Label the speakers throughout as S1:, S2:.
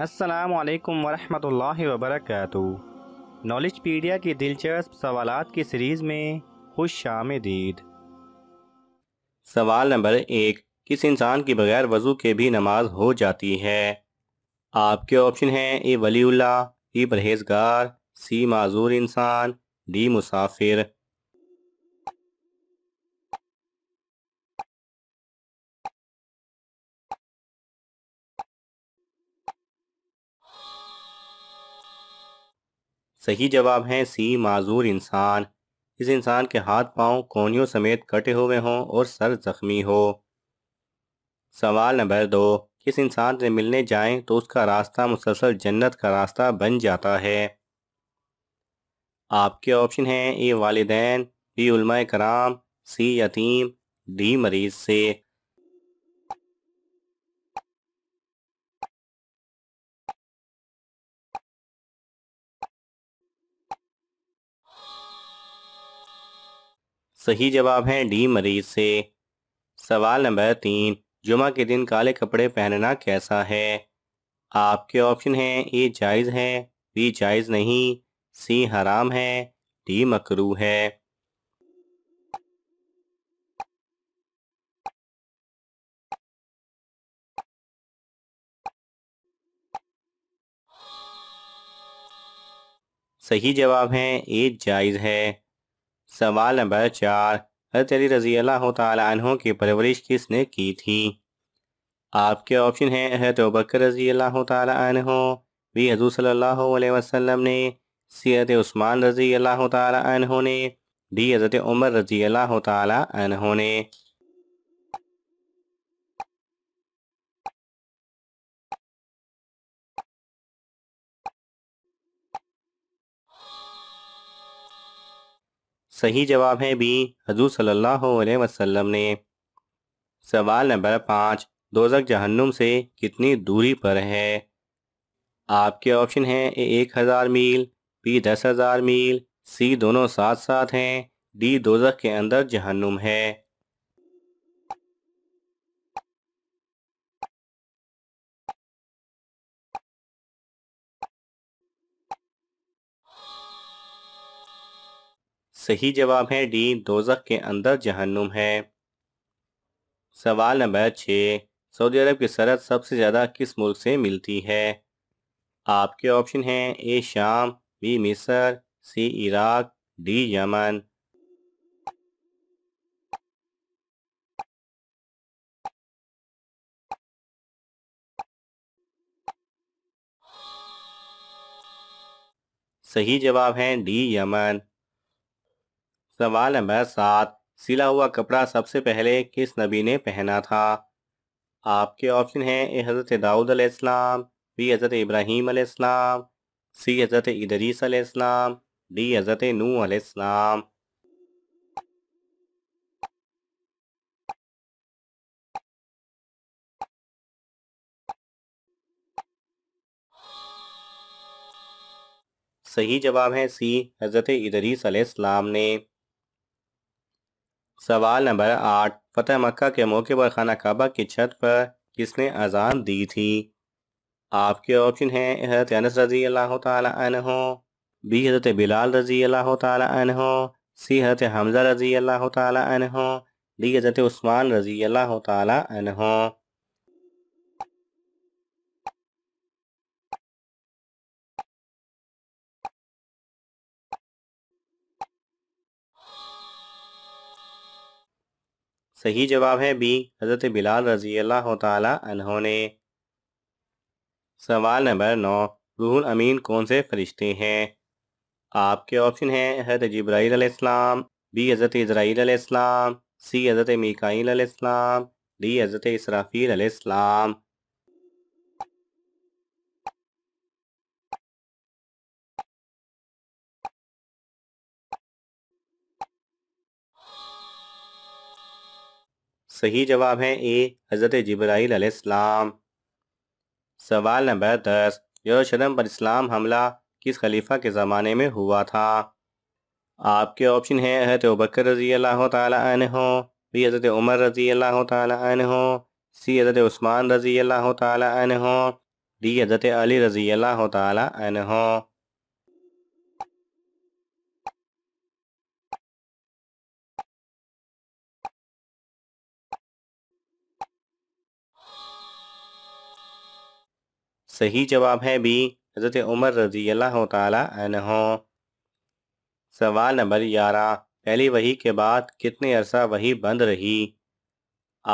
S1: असलकम वरहमल वबरक नॉलेज पीडिया की दिलचस्प सवाल की सीरीज़ में खुश आमदीद सवाल नंबर एक किस इंसान की बगैर वजू के भी नमाज हो जाती है आपके ऑप्शन हैं ए वलीउल्ला ई परहेजगार सी माजूर इंसान डी मुसाफिर सही जवाब है सी माजूर इंसान इस इंसान के हाथ पांव कोनियों समेत कटे हुए हों और सर जख्मी हो सवाल नंबर दो किस इंसान से मिलने जाएं तो उसका रास्ता मुसलसल जन्नत का रास्ता बन जाता है आपके ऑप्शन हैं ए वालदेन बी उलमा कराम सी यतीम डी मरीज से सही जवाब है डी मरीज से सवाल नंबर तीन जुमा के दिन काले कपड़े पहनना कैसा है आपके ऑप्शन हैं ए जायज़ है बी जायज़ नहीं सी हराम है डी मकरू है सही जवाब है ए जायज़ है सवाल नंबर चार हजरत अली रजी अल्लाह तहों की परवरिश किसने की थी आपके ऑप्शन है हजरत बकर रजी अल्लाह तहों भी हजू सल्ला वसम ने सीरत उस्मान रजी अल्लाह तहों ने डी हजरत उमर रजी अल्लाह तहों ने सही जवाब है बी हजू सल्लाम ने सवाल नंबर पाँच दोजक जहन्नुम से कितनी दूरी पर है आपके ऑप्शन हैं ए एक हज़ार मील बी दस हज़ार मील सी दोनों साथ साथ हैं डी दोजक के अंदर जहन्नुम है सही जवाब है डी दोजख के अंदर जहन्नुम है सवाल नंबर छः सऊदी अरब की सरहद सबसे ज़्यादा किस मुल्क से मिलती है आपके ऑप्शन हैं ए शाम बी मिसर सी इराक डी यमन सही जवाब है डी यमन सवाल नंबर सात सिला हुआ कपड़ा सबसे पहले किस नबी ने पहना था आपके ऑप्शन हैं ए हज़रत दाऊद अलैहिस्सलाम बी हज़रत इब्राहिम अलैहिस्सलाम सी हज़रत इदरीस अलैहिस्सलाम डी हज़रत नू अलैहिस्सलाम सही जवाब है सी हज़रत इदरीस अलैहिस्सलाम ने सवाल नंबर आठ फतेह मक्का के मौके पर खाना काबा की छत पर किसने अजान दी थी आपके ऑप्शन हैं हजरत अनस रजी अल्लाह तहो बी हजरत बिलाल रजी अल्लाह तहो सी हजरत हमजा रजी अल्लाह तहो डी हजरत उस्मान रजी अल्लाह तहो सही जवाब है बी हज़रत बिलाल रजी अल्लाह तहों ने सवाल नंबर नौ रूहुल अमीन कौन से फरिश्ते हैं आपके ऑप्शन हैं हज़रत जब्राईलाम बी हज़रत इसराईलाम सी हज़रत मिकाईलाम डी हज़रत इसराफ़ीलाम सही जवाब है ए हज़रत जबराईल सलाम सवाल नंबर दस यरूशलेम पर इस्लाम हमला किस खलीफा के ज़माने में हुआ था आपके ऑप्शन है हज़रत बकर रजी अल्लाह हो बी हज़रत उमर रजी अल्लाह तहो सी हज़रत उस्मान रजी अल्लाह तहो डी हज़रत अली रजी अल्लाह तहो सही जवाब है बी हज़रत उमर रजी अल्लाह तहों सवाल नंबर ग्यारह पहली वही के बाद कितने अरसा वही बंद रही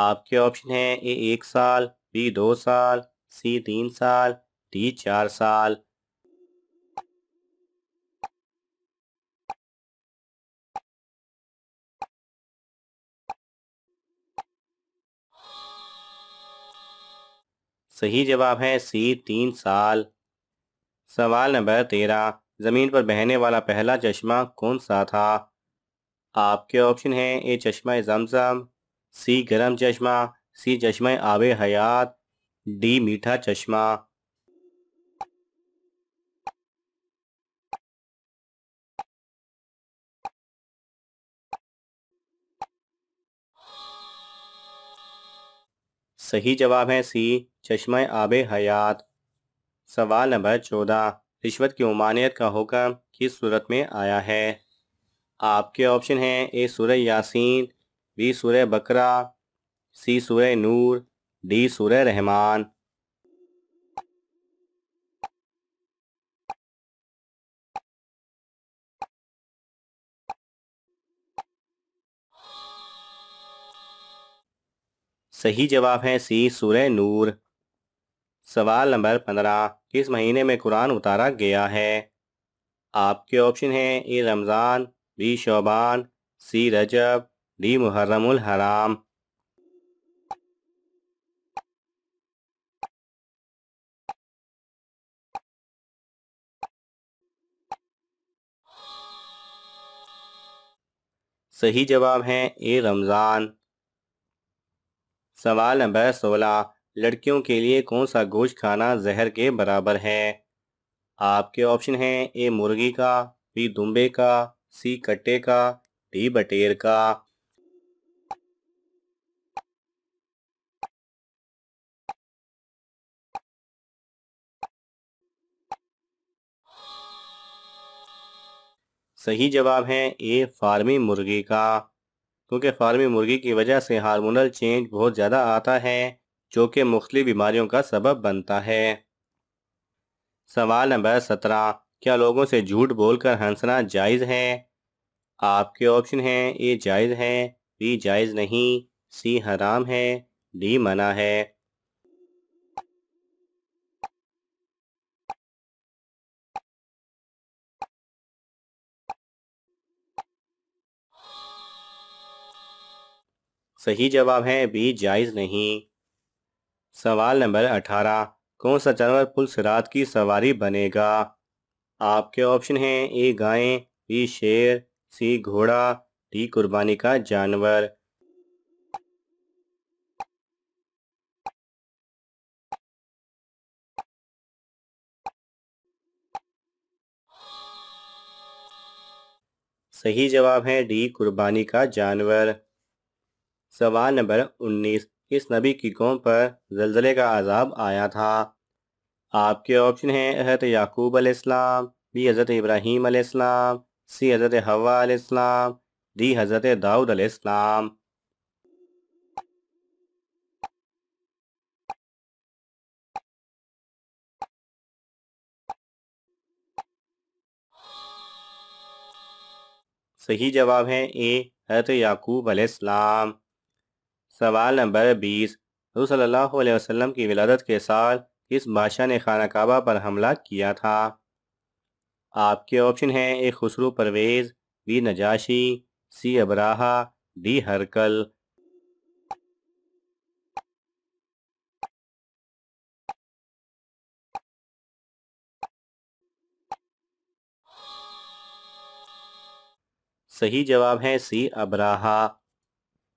S1: आपके ऑप्शन हैं ए एक साल बी दो साल सी तीन साल डी चार साल सही जवाब है सी तीन साल सवाल नंबर तेरह जमीन पर बहने वाला पहला चश्मा कौन सा था आपके ऑप्शन हैं ए चश्मा जमजम सी गरम चश्मा सी चश्मा आब हयात डी मीठा चश्मा सही जवाब है सी चश्म आब हयात सवाल नंबर चौदह रिश्वत की उमानियत का हुक्म किस सूरत में आया है आपके ऑप्शन हैं ए सूर्य यासीन बी सूर्य बकरा सी सूर्य नूर डी सूर्य रहमान सही जवाब है सी सूर्य नूर सवाल नंबर पंद्रह किस महीने में कुरान उतारा गया है आपके ऑप्शन हैं A Ramzan B Shaban C Rajab D Muharram हराम सही जवाब है ए रमज़ान सवाल नंबर सोलह लड़कियों के लिए कौन सा गोश्त खाना जहर के बराबर है आपके ऑप्शन हैं ए मुर्गी का बी दुम्बे का सी कट्टे का डी बटेर का सही जवाब है ए फार्मी मुर्गी का क्योंकि फार्मी मुर्गी की वजह से हार्मोनल चेंज बहुत ज़्यादा आता है जो कि मुख्तु बीमारियों का सबब बनता है सवाल नंबर सत्रह क्या लोगों से झूठ बोलकर हंसना जायज़ है आपके ऑप्शन हैं ए जायज़ है बी जायज़ नहीं सी हराम है डी मना है सही जवाब है बी जायज़ नहीं सवाल नंबर अठारह कौन सा जानवर पुल सिरात की सवारी बनेगा आपके ऑप्शन हैं ए गायें बी शेर सी घोड़ा डी कुर्बानी का जानवर सही जवाब है डी कुर्बानी का जानवर सवाल नंबर उन्नीस इस नबी की कौम पर जलजले का आज़ाब आया था आपके ऑप्शन हैं हज़रत याकूब अलैहिस्सलाम बी हज़रत इब्राहिम अलैहिस्सलाम सी हज़रत हवा अलैहिस्सलाम डी हज़रत दाऊद अलैहिस्सलाम सही जवाब है ए हज़रत याकूब अलैहिस्सलाम सवाल नंबर बीस रू सल्लल्लाहु अलैहि वसल्लम की विलादत के साल किस बादशाह ने खाना काबा पर हमला किया था आपके ऑप्शन हैं A Khusro Parvez B Najashi C Abraha D Harqal सही जवाब है सी अबराहा